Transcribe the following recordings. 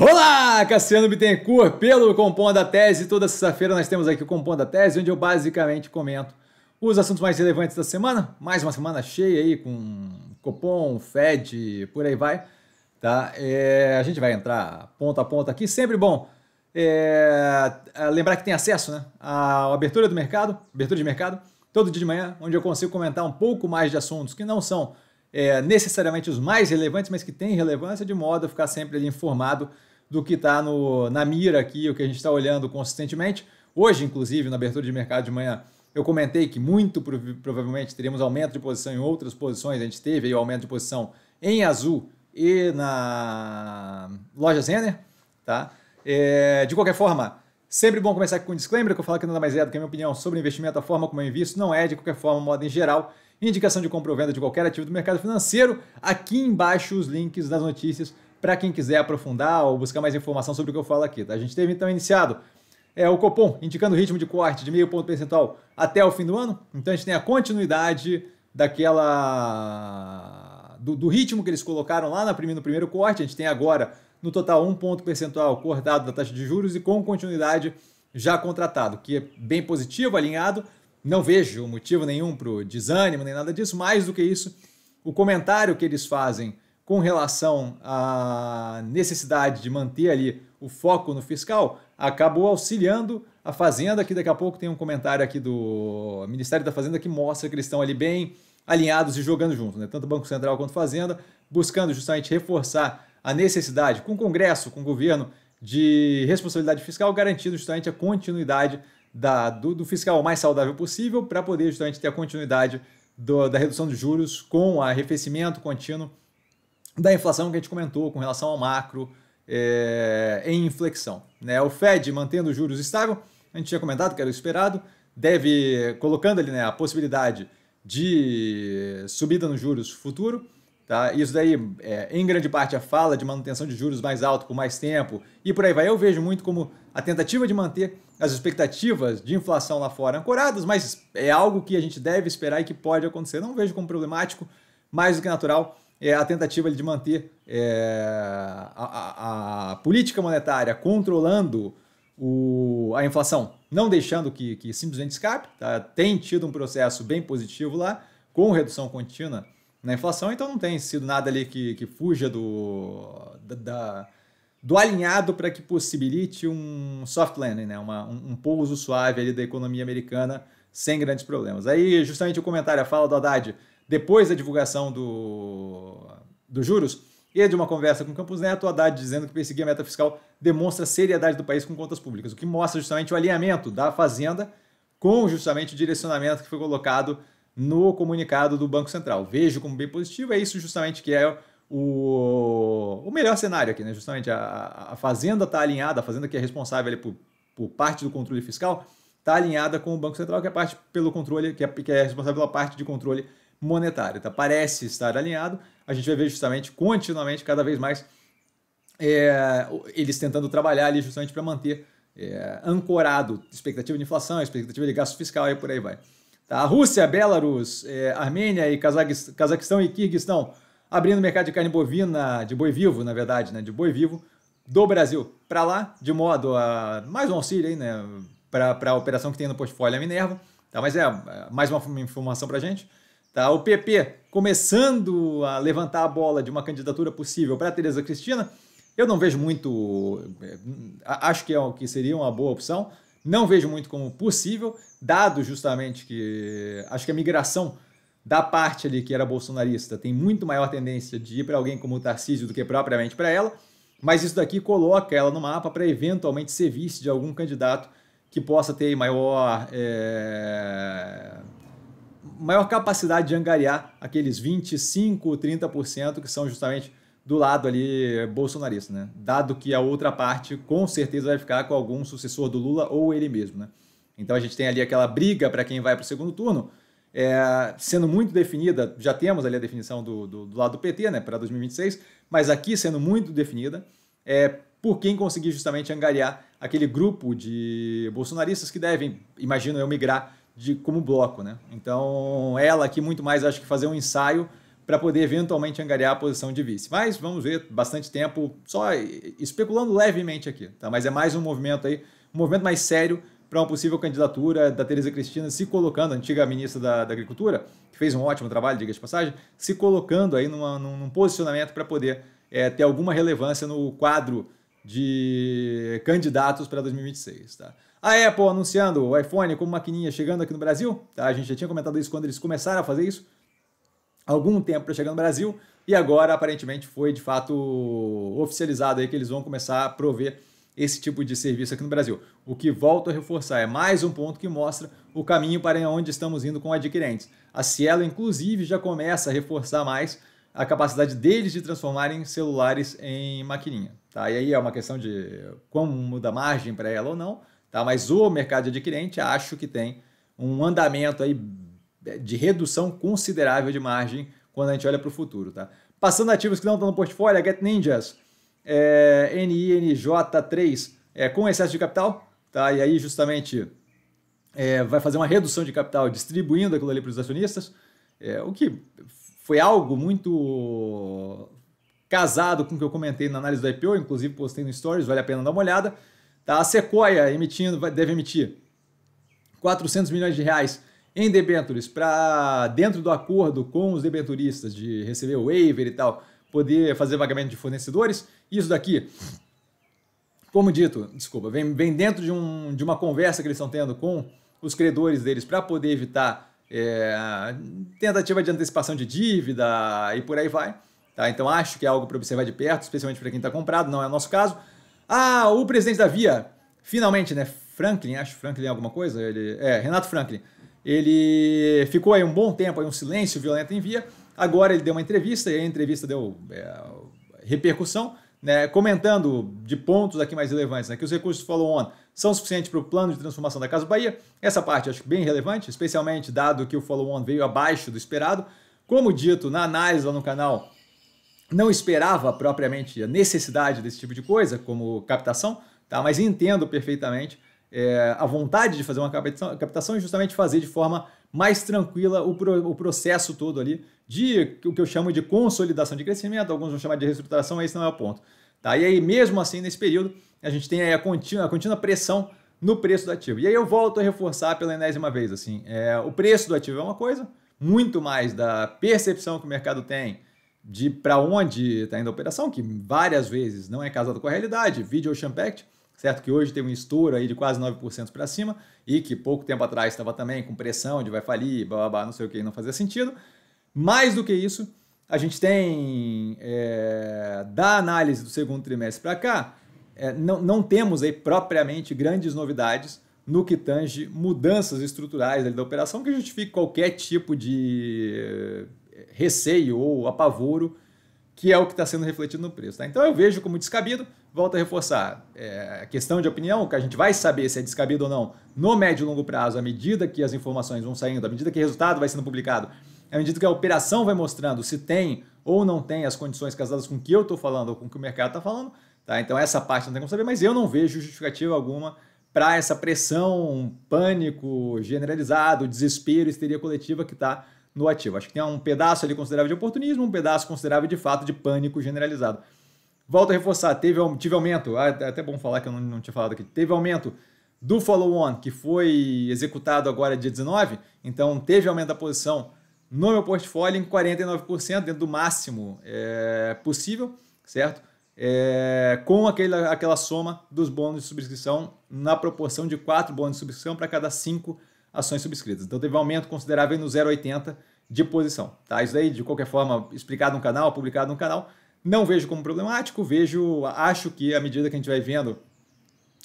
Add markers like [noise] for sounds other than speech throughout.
Olá, Cassiano Bittencourt, pelo Compom da Tese. Toda sexta-feira nós temos aqui o Compom da Tese, onde eu basicamente comento os assuntos mais relevantes da semana. Mais uma semana cheia aí com Copom, Fed, por aí vai. Tá? É, a gente vai entrar ponto a ponto aqui. Sempre bom é, lembrar que tem acesso né, à abertura do mercado, abertura de mercado, todo dia de manhã, onde eu consigo comentar um pouco mais de assuntos que não são é, necessariamente os mais relevantes, mas que têm relevância, de modo a ficar sempre informado do que está na mira aqui, o que a gente está olhando consistentemente. Hoje, inclusive, na abertura de mercado de manhã, eu comentei que muito provavelmente teríamos aumento de posição em outras posições. A gente teve aí o aumento de posição em azul e na loja Zener. Tá? É, de qualquer forma, sempre bom começar com um disclaimer, que eu falo que nada mais é do que a minha opinião sobre investimento, a forma como eu invisto, não é de qualquer forma, modo em geral indicação de compra ou venda de qualquer ativo do mercado financeiro. Aqui embaixo os links das notícias para quem quiser aprofundar ou buscar mais informação sobre o que eu falo aqui. Tá? A gente teve então iniciado é, o Copom indicando o ritmo de corte de meio ponto percentual até o fim do ano. Então a gente tem a continuidade daquela. do, do ritmo que eles colocaram lá na primeira, no primeiro corte. A gente tem agora, no total, um ponto percentual cortado da taxa de juros e com continuidade já contratado, que é bem positivo, alinhado não vejo motivo nenhum para o desânimo nem nada disso. Mais do que isso, o comentário que eles fazem com relação à necessidade de manter ali o foco no fiscal acabou auxiliando a Fazenda, que daqui a pouco tem um comentário aqui do Ministério da Fazenda que mostra que eles estão ali bem alinhados e jogando junto, né? tanto Banco Central quanto Fazenda, buscando justamente reforçar a necessidade com o Congresso, com o governo, de responsabilidade fiscal, garantindo justamente a continuidade da, do, do, fiscal mais saudável possível para poder justamente ter a continuidade do, da redução dos juros com o arrefecimento contínuo da inflação que a gente comentou com relação ao macro é, em inflexão. Né? O Fed mantendo os juros estável, a gente tinha comentado que era o esperado, deve colocando ali né, a possibilidade de subida nos juros futuro. Tá? Isso daí, é, em grande parte, a fala de manutenção de juros mais alto por mais tempo e por aí vai. Eu vejo muito como a tentativa de manter as expectativas de inflação lá fora ancoradas, mas é algo que a gente deve esperar e que pode acontecer. Não vejo como problemático, mais do que natural, é a tentativa de manter é, a, a, a, política monetária controlando o, a inflação, não deixando que, que simplesmente escape. Tá? Tem tido um processo bem positivo lá, com redução contínua na inflação, então não tem sido nada ali que, que fuja do, da, do alinhado para que possibilite um soft landing, né? Uma, um, um, pouso suave ali da economia americana sem grandes problemas. Aí, justamente o comentário, a fala do Haddad, depois da divulgação do, dos juros e de uma conversa com o Campos Neto, o Haddad dizendo que perseguir a meta fiscal demonstra a seriedade do país com contas públicas, o que mostra justamente o alinhamento da Fazenda com justamente o direcionamento que foi colocado no comunicado do Banco Central. Vejo como bem positivo, é isso justamente que é o, o melhor cenário aqui, né? Justamente a, a Fazenda está alinhada, a Fazenda que é responsável ali por, por parte do controle fiscal, está alinhada com o Banco Central, que é parte pelo controle, que é, que é responsável pela parte de controle monetário. Tá? Parece estar alinhado. A gente vai ver justamente continuamente, cada vez mais, é, eles tentando trabalhar ali justamente para manter é, ancorado expectativa de inflação, expectativa de gasto fiscal e por aí vai. Tá? A Rússia, Belarus, é, Armênia e Cazaquistão e Kirguistão abrindo o mercado de carne bovina, de boi vivo, na verdade, né, de boi vivo, do Brasil para lá, de modo a mais um auxílio aí, né, para a operação que tem no portfólio a Minerva, tá? Mas é, é mais uma informação para gente, tá? O PP começando a levantar a bola de uma candidatura possível para Tereza Cristina. Eu não vejo muito, é, acho que é o que seria uma boa opção. Não vejo muito como possível, dado justamente que acho que a migração da parte ali que era bolsonarista tem muito maior tendência de ir para alguém como o Tarcísio do que propriamente para ela, mas isso daqui coloca ela no mapa para eventualmente ser vice de algum candidato que possa ter maior, é... maior capacidade de angariar aqueles 25, 30% que são justamente do lado ali bolsonarista, né? Dado que a outra parte com certeza vai ficar com algum sucessor do Lula ou ele mesmo, né? Então a gente tem ali aquela briga para quem vai para o segundo turno, é, sendo muito definida, já temos ali a definição do, do, do lado do PT né, para 2026, mas aqui sendo muito definida, é, por quem conseguir justamente angariar aquele grupo de bolsonaristas que devem, imagino eu, migrar de, como bloco. Né? Então, ela aqui muito mais acho que fazer um ensaio para poder eventualmente angariar a posição de vice. Mas vamos ver, bastante tempo, só especulando levemente aqui, tá? mas é mais um movimento aí, um movimento mais sério para uma possível candidatura da Tereza Cristina se colocando, antiga ministra da, da, Agricultura, que fez um ótimo trabalho, diga de passagem, se colocando aí numa, num, posicionamento para poder é, ter alguma relevância no quadro de candidatos para 2026. Tá? A Apple anunciando o iPhone como maquininha chegando aqui no Brasil, tá? a gente já tinha comentado isso quando eles começaram a fazer isso, algum tempo para chegar no Brasil, e agora aparentemente foi de fato oficializado aí que eles vão começar a prover esse tipo de serviço aqui no Brasil. O que volto a reforçar é mais um ponto que mostra o caminho para onde estamos indo com adquirentes. A Cielo, inclusive, já começa a reforçar mais a capacidade deles de transformarem celulares em maquininha. Tá? E aí é uma questão de como muda a margem para ela ou não, tá? mas o mercado de adquirente acho que tem um andamento aí de redução considerável de margem quando a gente olha para o futuro. Tá? Passando ativos que não estão no portfólio, a Get Ninjas é, NINJ3 é, com excesso de capital, tá? e aí justamente é, vai fazer uma redução de capital distribuindo aquilo ali para os acionistas, é, o que foi algo muito casado com o que eu comentei na análise do IPO, inclusive postei no Stories, vale a pena dar uma olhada. Tá? A Sequoia emitindo, deve emitir 400 milhões de reais em debêntures para, dentro do acordo com os debenturistas de receber o waiver e tal, poder fazer vagamento de fornecedores. Isso daqui, como dito, desculpa, vem, vem dentro de, um, de uma conversa que eles estão tendo com os credores deles para poder evitar é, tentativa de antecipação de dívida e por aí vai. Tá? Então acho que é algo para observar de perto, especialmente para quem está comprado, não é o nosso caso. Ah, o presidente da Via, finalmente, né? Franklin, acho Franklin é alguma coisa, ele, é, Renato Franklin, ele ficou aí um bom tempo, aí um silêncio violento em Via, agora ele deu uma entrevista, e a entrevista deu é, repercussão, né, comentando de pontos aqui mais relevantes, né, que os recursos follow-on são suficientes para o plano de transformação da Casa Bahia. Essa parte acho bem relevante, especialmente dado que o follow-on veio abaixo do esperado. Como dito na análise lá no canal, não esperava propriamente a necessidade desse tipo de coisa, como captação, tá? mas entendo perfeitamente é, a vontade de fazer uma captação, captação e justamente fazer de forma mais tranquila o, pro, o processo todo ali de o que eu chamo de consolidação de crescimento, alguns vão chamar de reestruturação, esse não é o ponto. Tá? E aí, mesmo assim, nesse período, a gente tem a contínua, a contínua pressão no preço do ativo. E aí eu volto a reforçar pela enésima vez, assim, é, o preço do ativo é uma coisa, muito mais da percepção que o mercado tem de para onde está indo a operação, que várias vezes não é casado com a realidade, vídeo Ocean Pact, certo? Que hoje tem um estouro aí de quase 9% para cima e que pouco tempo atrás estava também com pressão de vai falir, blá, blá, blá, não sei o que, não fazia sentido. Mais do que isso, a gente tem é, da análise do segundo trimestre para cá, é, não, não temos aí propriamente grandes novidades no que tange mudanças estruturais da operação que justifique qualquer tipo de é, receio ou apavoro, que é o que está sendo refletido no preço. Tá? Então eu vejo como descabido volto a reforçar, é, a questão de opinião, que a gente vai saber se é descabido ou não no médio e longo prazo, à medida que as informações vão saindo, à medida que o resultado vai sendo publicado, à medida que a operação vai mostrando se tem ou não tem as condições casadas com o que eu estou falando ou com o que o mercado está falando, tá? então essa parte não tem como saber, mas eu não vejo justificativa alguma para essa pressão, pânico generalizado, desespero, histeria coletiva que está no ativo. Acho que tem um pedaço ali considerável de oportunismo, um pedaço considerável de fato de pânico generalizado. Volto a reforçar, teve, tive aumento, ah, é até bom falar que eu não, não tinha falado aqui, teve aumento do follow-on, que foi executado agora dia 19, então teve aumento da posição no meu portfólio em 49%, dentro do máximo é, possível, certo? É, com aquele, aquela soma dos bônus de subscrição na proporção de 4 bônus de subscrição para cada 5 ações subscritas. Então teve um aumento considerável no 0,80 de posição. Tá? Isso aí de qualquer forma, explicado no canal, publicado no canal, não vejo como problemático, vejo, acho que à medida que a gente vai vendo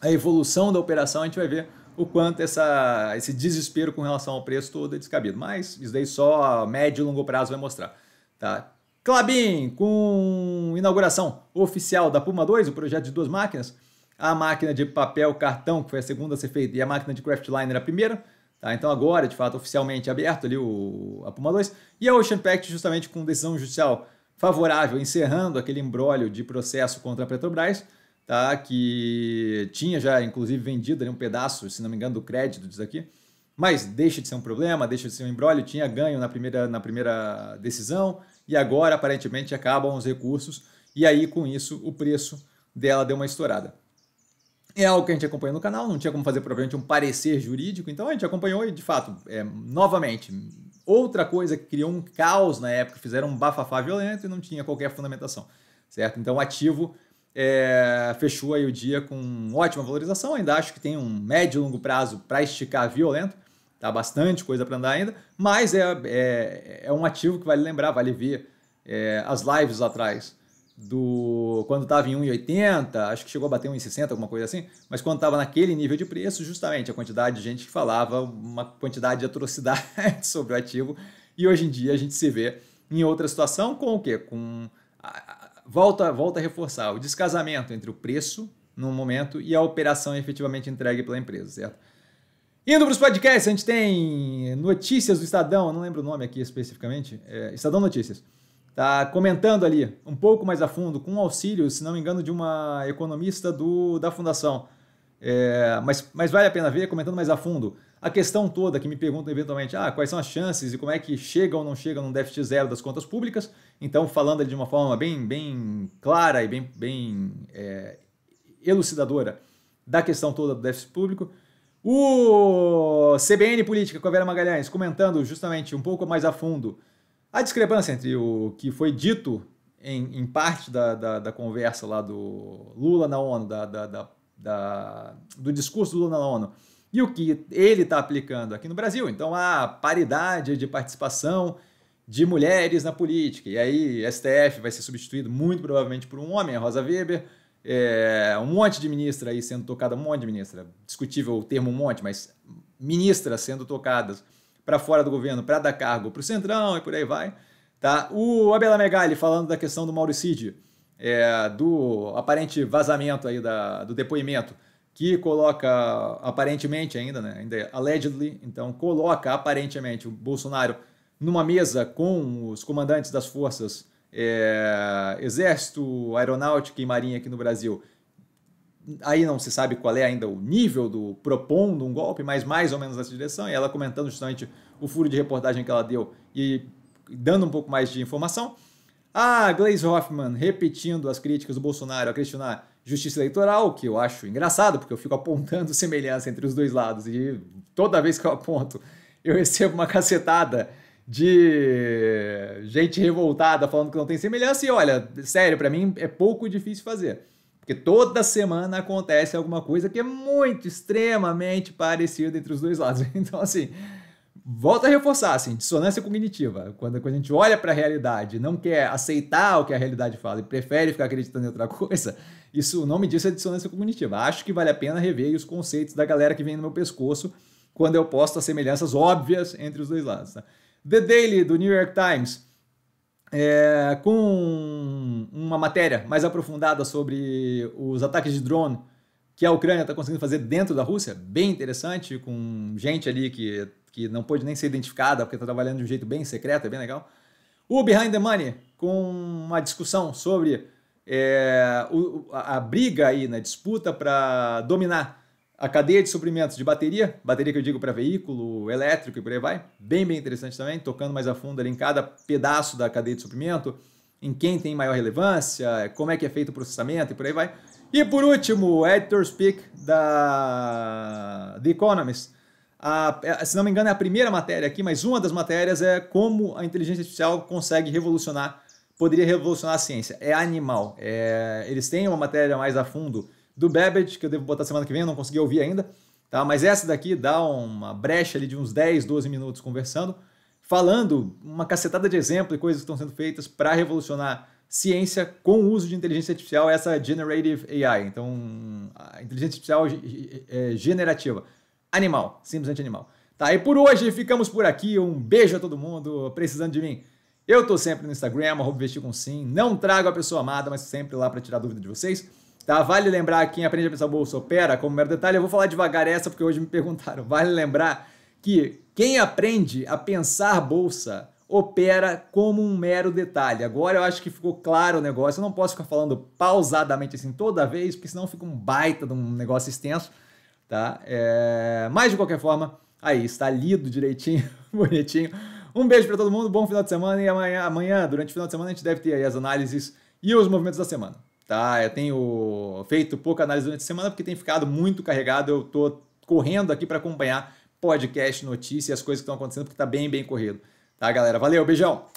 a evolução da operação, a gente vai ver o quanto essa, esse desespero com relação ao preço todo é descabido. Mas isso daí só a médio e longo prazo vai mostrar. Tá? Clabin, com inauguração oficial da Puma 2, o projeto de duas máquinas, a máquina de papel cartão, que foi a segunda a ser feita, e a máquina de craftliner a primeira. Tá? Então agora, de fato, oficialmente aberto ali o, a Puma 2. E a Ocean Pact justamente com decisão judicial favorável, encerrando aquele embrólio de processo contra a Petrobras, tá? que tinha já, inclusive, vendido um pedaço, se não me engano, do crédito disso aqui, mas deixa de ser um problema, deixa de ser um embrólio, tinha ganho na primeira, na primeira decisão, e agora, aparentemente, acabam os recursos, e aí, com isso, o preço dela deu uma estourada. É algo que a gente acompanha no canal, não tinha como fazer provavelmente um parecer jurídico, então a gente acompanhou e, de fato, é, novamente, Outra coisa que criou um caos na época, fizeram um bafafá violento e não tinha qualquer fundamentação, certo? Então, o ativo é, fechou aí o dia com ótima valorização, ainda acho que tem um médio e longo prazo para esticar violento, tá bastante coisa para andar ainda, mas é, é, é, um ativo que vale lembrar, vale ver é, as lives lá atrás, do quando estava em 1,80, acho que chegou a bater 1,60, alguma coisa assim, mas quando estava naquele nível de preço, justamente a quantidade de gente que falava uma quantidade de atrocidade [laughs] sobre o ativo, e hoje em dia a gente se vê em outra situação com o quê? Com volta, volta a reforçar o descasamento entre o preço num momento e a operação efetivamente entregue pela empresa, certo? Indo para os podcasts, a gente tem notícias do Estadão, não lembro o nome aqui especificamente, é, Estadão Notícias. Tá comentando ali, um pouco mais a fundo, com auxílio, se não me engano, de uma economista do, da fundação. É, mas, mas vale a pena ver, comentando mais a fundo. A questão toda que me perguntam eventualmente, ah, quais são as chances e como é que chega ou não chega num déficit zero das contas públicas. Então, falando ali de uma forma bem, bem clara e bem, bem é, elucidadora da questão toda do déficit público. O CBN Política com a Vera Magalhães comentando justamente um pouco mais a fundo a discrepância entre o que foi dito em, em parte da, da, da, conversa lá do Lula na ONU, da, da, do discurso do Lula na ONU, e o que ele está aplicando aqui no Brasil. Então, a paridade de participação de mulheres na política. E aí, STF vai ser substituído muito provavelmente por um homem, a Rosa Weber. É, um monte de ministra aí sendo tocada, um monte de ministra, discutível o termo um monte, mas ministras sendo tocadas para fora do governo para dar cargo para o Centrão e por aí vai. Tá? O Abela Megali falando da questão do Mauricídio, é, do aparente vazamento aí da, do depoimento, que coloca aparentemente ainda, né, ainda é allegedly, então coloca aparentemente o Bolsonaro numa mesa com os comandantes das forças é, Exército, Aeronáutica e Marinha aqui no Brasil aí não se sabe qual é ainda o nível do propondo um golpe, mas mais ou menos nessa direção, e ela comentando justamente o furo de reportagem que ela deu e dando um pouco mais de informação. Ah, Glaze Hoffman repetindo as críticas do Bolsonaro a questionar justiça eleitoral, que eu acho engraçado, porque eu fico apontando [laughs] semelhança entre os dois lados, e toda vez que eu aponto, eu recebo uma cacetada de gente revoltada falando que não tem semelhança, e olha, sério, para mim é pouco difícil fazer. Porque toda semana acontece alguma coisa que é muito, extremamente parecida entre os dois lados. [laughs] Então, assim, volta a reforçar, assim, dissonância cognitiva. Quando, quando a gente olha para a realidade não quer aceitar o que a realidade fala e prefere ficar acreditando em outra coisa, isso, o nome disso é dissonância cognitiva. Acho que vale a pena rever os conceitos da galera que vem no meu pescoço quando eu posto as semelhanças óbvias entre os dois lados. Tá? The Daily, do New York Times é, com uma matéria mais aprofundada sobre os ataques de drone que a Ucrânia está conseguindo fazer dentro da Rússia, bem interessante, com gente ali que, que não pode nem ser identificada, porque está trabalhando de um jeito bem secreto, é bem legal. O Behind the Money, com uma discussão sobre é, o, a, a briga aí, na né, disputa para dominar a cadeia de suprimentos de bateria, bateria que eu digo para veículo, elétrico e por aí vai, bem, bem interessante também, tocando mais a fundo ali em cada pedaço da cadeia de suprimento, em quem tem maior relevância, como é que é feito o processamento e por aí vai. E por último, editor's pick da The Economist. A, é, se não me engano, é a primeira matéria aqui, mas uma das matérias é como a inteligência artificial consegue revolucionar, poderia revolucionar a ciência. É animal. É, eles têm uma matéria mais a fundo do Babbage, que eu devo botar semana que vem, não consegui ouvir ainda. Tá? Mas essa daqui dá uma brecha ali de uns 10, 12 minutos conversando, falando uma cacetada de exemplo e coisas que estão sendo feitas para revolucionar ciência com o uso de inteligência artificial, essa generative AI. Então, inteligência artificial é generativa. Animal, simplesmente animal. Tá, e por hoje ficamos por aqui. Um beijo a todo mundo precisando de mim. Eu tô sempre no Instagram, vestir com sim. Não trago a pessoa amada, mas sempre lá para tirar dúvida de vocês. Tá? Vale lembrar, quem aprende a pensar bolsa opera, como mero detalhe, eu vou falar devagar essa porque hoje me perguntaram. [laughs] Vale lembrar que quem aprende a pensar bolsa opera como um mero detalhe. Agora eu acho que ficou claro o negócio. Eu não posso ficar falando pausadamente assim toda vez, porque senão fica um baita de um negócio extenso. Tá? É... Mas de qualquer forma, aí está lido direitinho, [laughs] bonitinho. Um beijo para todo mundo, bom final de semana e amanhã, amanhã, durante o final de semana, a gente deve ter aí as análises e os movimentos da semana. Tá? Eu tenho feito pouca análise durante a semana porque tem ficado muito carregado. Eu estou correndo aqui para acompanhar podcast, notícias, as coisas que estão acontecendo, porque está bem, bem corrido. Tá, galera? Valeu, beijão!